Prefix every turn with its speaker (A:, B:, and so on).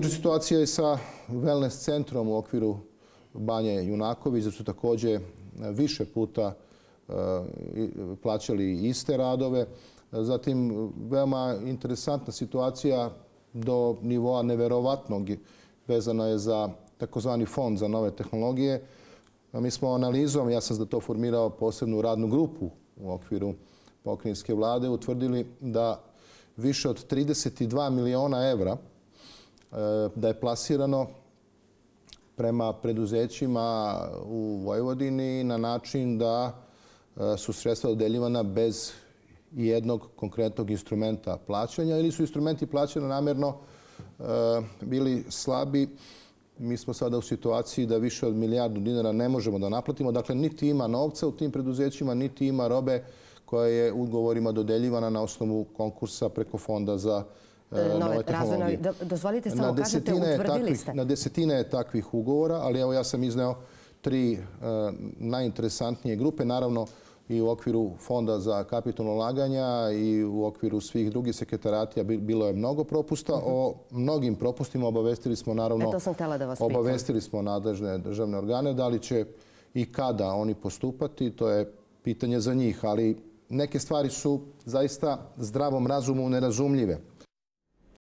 A: Situacija je sa wellness centrom u okviru Banje Junaković, da su takođe e, više puta e, plaćali iste radove. Zatim, veoma interesantna situacija do nivoa neverovatnog vezana je za takozvani fond za nove tehnologije. Mi smo analizom, ja sam za to formirao posebnu radnu grupu u okviru pokrinjske vlade, utvrdili da više od 32 miliona evra E, da je plasirano prema preduzećima u Vojvodini na način da e, su sredstva dodeljivana bez jednog konkretnog instrumenta plaćanja ili su instrumenti plaćanja namerno e, bili slabi. Mi smo sada u situaciji da više od milijardu dinara ne možemo da naplatimo. Dakle, niti ima novca u tim preduzećima, niti ima robe koja je ugovorima dodeljivana na osnovu konkursa preko fonda za E, e, nove, nove tehnologije. Da-
B: dozvolite samo kažete, utvrdili
A: ste. Na desetine je takvih ugovora, ali evo ja sam izneo tri e, najinteresantnije grupe. Naravno, i u okviru Fonda za kapitalno ulaganja i u okviru svih drugih sekretaratija bilo je mnogo propusta. Mhm. O mnogim propustima obavestili smo naravno... Da obavestili smo nadležne državne organe. Da li će i kada oni postupati, to je pitanje za njih. Ali neke stvari su zaista zdravom razumu nerazumljive.